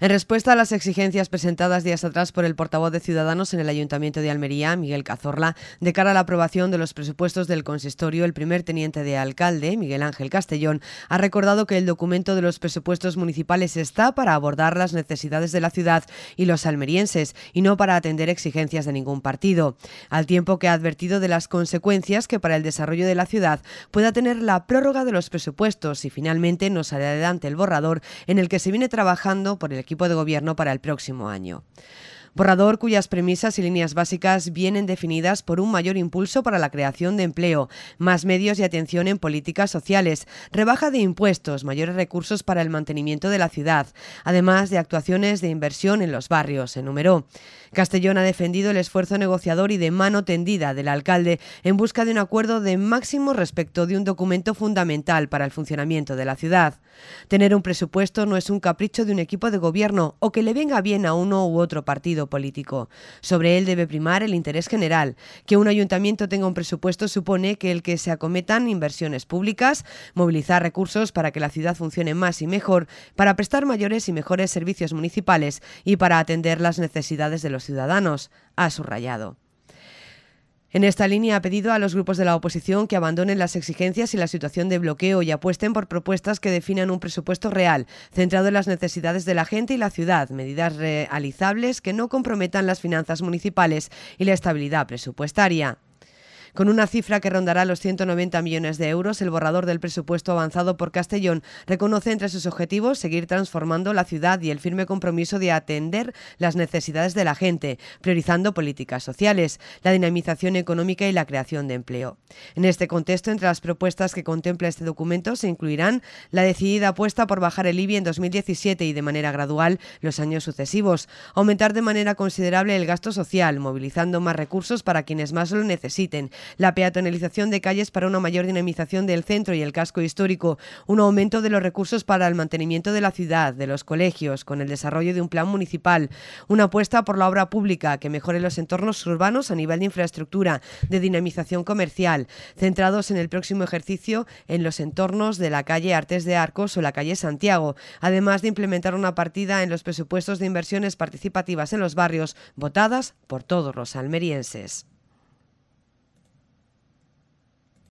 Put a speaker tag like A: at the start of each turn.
A: En respuesta a las exigencias presentadas días atrás por el portavoz de Ciudadanos en el Ayuntamiento de Almería, Miguel Cazorla, de cara a la aprobación de los presupuestos del consistorio, el primer teniente de alcalde, Miguel Ángel Castellón, ha recordado que el documento de los presupuestos municipales está para abordar las necesidades de la ciudad y los almerienses y no para atender exigencias de ningún partido, al tiempo que ha advertido de las consecuencias que para el desarrollo de la ciudad pueda tener la prórroga de los presupuestos y finalmente nos adelante el borrador en el que se viene trabajando por el equipo de gobierno para el próximo año. Borrador cuyas premisas y líneas básicas vienen definidas por un mayor impulso para la creación de empleo, más medios y atención en políticas sociales, rebaja de impuestos, mayores recursos para el mantenimiento de la ciudad, además de actuaciones de inversión en los barrios, se enumeró. Castellón ha defendido el esfuerzo negociador y de mano tendida del alcalde en busca de un acuerdo de máximo respecto de un documento fundamental para el funcionamiento de la ciudad. Tener un presupuesto no es un capricho de un equipo de gobierno o que le venga bien a uno u otro partido político. Sobre él debe primar el interés general. Que un ayuntamiento tenga un presupuesto supone que el que se acometan inversiones públicas, movilizar recursos para que la ciudad funcione más y mejor, para prestar mayores y mejores servicios municipales y para atender las necesidades de los ciudadanos, ha subrayado. En esta línea ha pedido a los grupos de la oposición que abandonen las exigencias y la situación de bloqueo y apuesten por propuestas que definan un presupuesto real, centrado en las necesidades de la gente y la ciudad, medidas realizables que no comprometan las finanzas municipales y la estabilidad presupuestaria. Con una cifra que rondará los 190 millones de euros, el borrador del presupuesto avanzado por Castellón reconoce entre sus objetivos seguir transformando la ciudad y el firme compromiso de atender las necesidades de la gente, priorizando políticas sociales, la dinamización económica y la creación de empleo. En este contexto, entre las propuestas que contempla este documento se incluirán la decidida apuesta por bajar el IBI en 2017 y de manera gradual los años sucesivos, aumentar de manera considerable el gasto social, movilizando más recursos para quienes más lo necesiten la peatonalización de calles para una mayor dinamización del centro y el casco histórico, un aumento de los recursos para el mantenimiento de la ciudad, de los colegios, con el desarrollo de un plan municipal, una apuesta por la obra pública que mejore los entornos urbanos a nivel de infraestructura, de dinamización comercial, centrados en el próximo ejercicio en los entornos de la calle Artes de Arcos o la calle Santiago, además de implementar una partida en los presupuestos de inversiones participativas en los barrios, votadas por todos los almerienses.